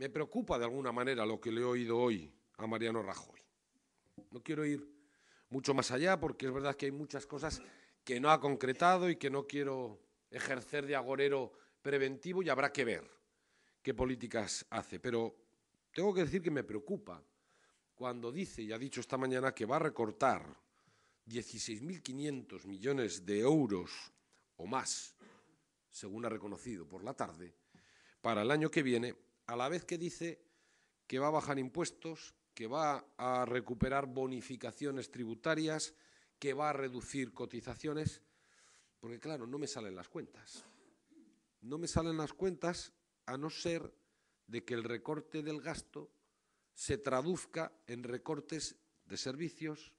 Me preocupa de alguna manera lo que le he oído hoy a Mariano Rajoy. No quiero ir mucho más allá porque es verdad que hay muchas cosas que no ha concretado y que no quiero ejercer de agorero preventivo y habrá que ver qué políticas hace. Pero tengo que decir que me preocupa cuando dice, y ha dicho esta mañana, que va a recortar 16.500 millones de euros o más, según ha reconocido por la tarde, para el año que viene a la vez que dice que va a bajar impuestos, que va a recuperar bonificaciones tributarias, que va a reducir cotizaciones, porque claro, no me salen las cuentas. No me salen las cuentas a no ser de que el recorte del gasto se traduzca en recortes de servicios,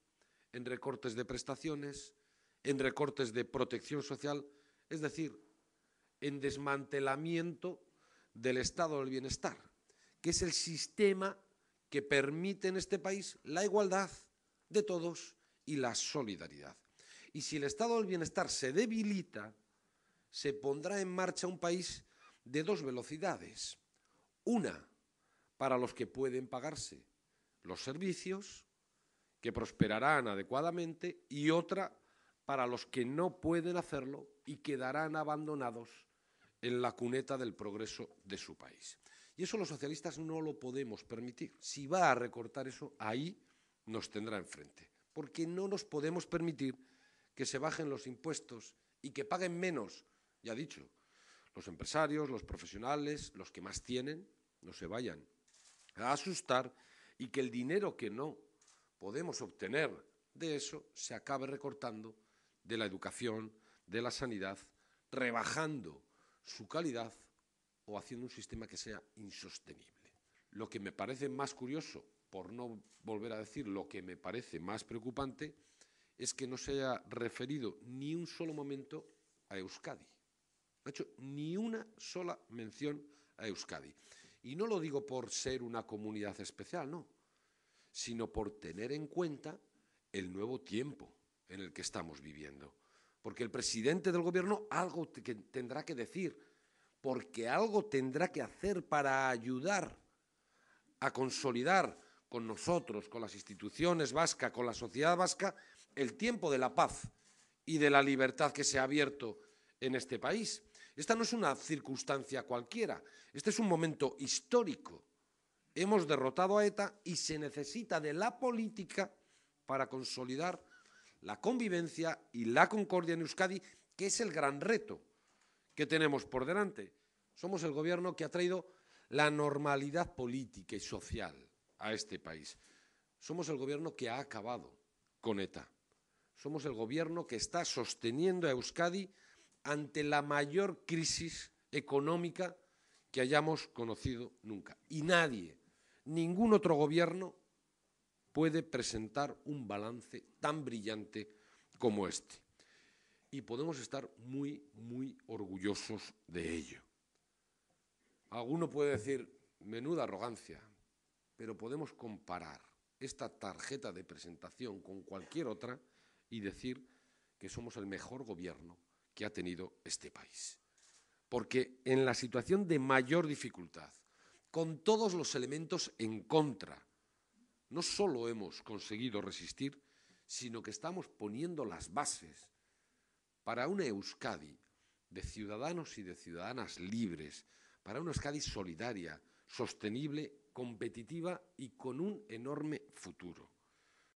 en recortes de prestaciones, en recortes de protección social, es decir, en desmantelamiento del estado del bienestar, que es el sistema que permite en este país la igualdad de todos y la solidaridad. Y si el estado del bienestar se debilita, se pondrá en marcha un país de dos velocidades. Una, para los que pueden pagarse los servicios, que prosperarán adecuadamente, y otra, para los que no pueden hacerlo y quedarán abandonados en la cuneta del progreso de su país. Y eso los socialistas no lo podemos permitir. Si va a recortar eso, ahí nos tendrá enfrente. Porque no nos podemos permitir que se bajen los impuestos y que paguen menos, ya dicho, los empresarios, los profesionales, los que más tienen, no se vayan a asustar y que el dinero que no podemos obtener de eso se acabe recortando de la educación, de la sanidad, rebajando su calidad o haciendo un sistema que sea insostenible. Lo que me parece más curioso, por no volver a decir lo que me parece más preocupante, es que no se haya referido ni un solo momento a Euskadi. No ha hecho ni una sola mención a Euskadi. Y no lo digo por ser una comunidad especial, no, sino por tener en cuenta el nuevo tiempo en el que estamos viviendo porque el presidente del gobierno algo tendrá que decir, porque algo tendrá que hacer para ayudar a consolidar con nosotros, con las instituciones vascas, con la sociedad vasca, el tiempo de la paz y de la libertad que se ha abierto en este país. Esta no es una circunstancia cualquiera, este es un momento histórico. Hemos derrotado a ETA y se necesita de la política para consolidar la convivencia y la concordia en Euskadi, que es el gran reto que tenemos por delante. Somos el gobierno que ha traído la normalidad política y social a este país. Somos el gobierno que ha acabado con ETA. Somos el gobierno que está sosteniendo a Euskadi ante la mayor crisis económica que hayamos conocido nunca. Y nadie, ningún otro gobierno puede presentar un balance tan brillante como este. Y podemos estar muy, muy orgullosos de ello. Alguno puede decir, menuda arrogancia, pero podemos comparar esta tarjeta de presentación con cualquier otra y decir que somos el mejor gobierno que ha tenido este país. Porque en la situación de mayor dificultad, con todos los elementos en contra, no solo hemos conseguido resistir, sino que estamos poniendo las bases para una Euskadi de ciudadanos y de ciudadanas libres, para una Euskadi solidaria, sostenible, competitiva y con un enorme futuro.